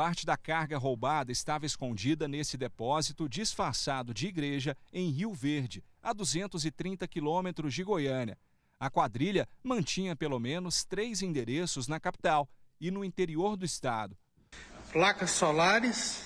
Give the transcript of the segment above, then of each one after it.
parte da carga roubada estava escondida nesse depósito disfarçado de igreja em Rio Verde, a 230 quilômetros de Goiânia. A quadrilha mantinha pelo menos três endereços na capital e no interior do estado. Placas solares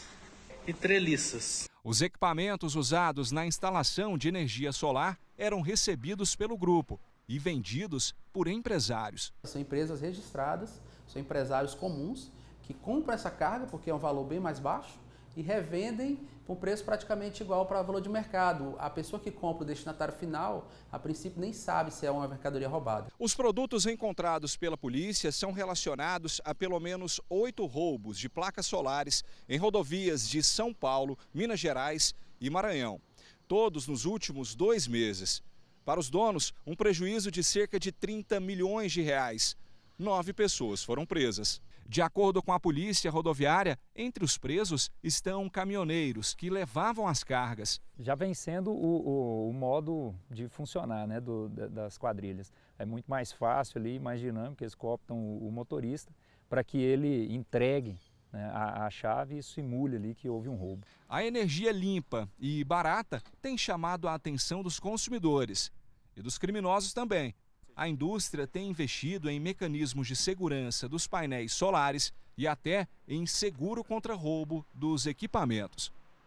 e treliças. Os equipamentos usados na instalação de energia solar eram recebidos pelo grupo e vendidos por empresários. São empresas registradas, são empresários comuns que compram essa carga, porque é um valor bem mais baixo, e revendem com um preço praticamente igual para o valor de mercado. A pessoa que compra o destinatário final, a princípio, nem sabe se é uma mercadoria roubada. Os produtos encontrados pela polícia são relacionados a pelo menos oito roubos de placas solares em rodovias de São Paulo, Minas Gerais e Maranhão, todos nos últimos dois meses. Para os donos, um prejuízo de cerca de 30 milhões de reais nove pessoas foram presas. De acordo com a polícia rodoviária, entre os presos estão caminhoneiros que levavam as cargas. Já vem sendo o, o, o modo de funcionar né, do, das quadrilhas. É muito mais fácil ali, mais dinâmico, eles cooptam o, o motorista para que ele entregue né, a, a chave e simule ali que houve um roubo. A energia limpa e barata tem chamado a atenção dos consumidores e dos criminosos também a indústria tem investido em mecanismos de segurança dos painéis solares e até em seguro contra roubo dos equipamentos.